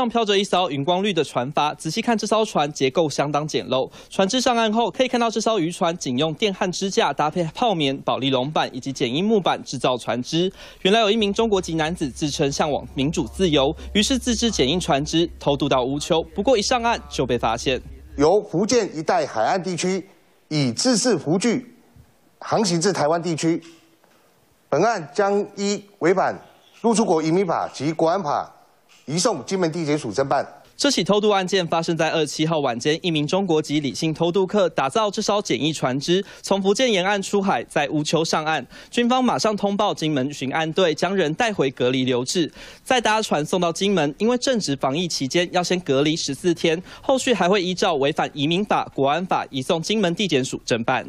上飘着一艘荧光绿的船筏，仔细看这艘船结构相当简陋。船只上岸后，可以看到这艘渔船仅用电焊支架搭配泡棉、保利龙板以及简易木板制造船只。原来有一名中国籍男子自称向往民主自由，于是自制简易船只偷渡到乌丘，不过一上岸就被发现。由福建一带海岸地区以自制浮具航行至台湾地区，本案将依违反入出国移民法及国安法。移送金门地检署侦办。这起偷渡案件发生在二七号晚间，一名中国籍李姓偷渡客打造至少简易船只，从福建沿岸出海，在乌丘上岸。军方马上通报金门巡安队，将人带回隔离留置，再搭船送到金门。因为正值防疫期间，要先隔离十四天，后续还会依照违反移民法、国安法，移送金门地检署侦办。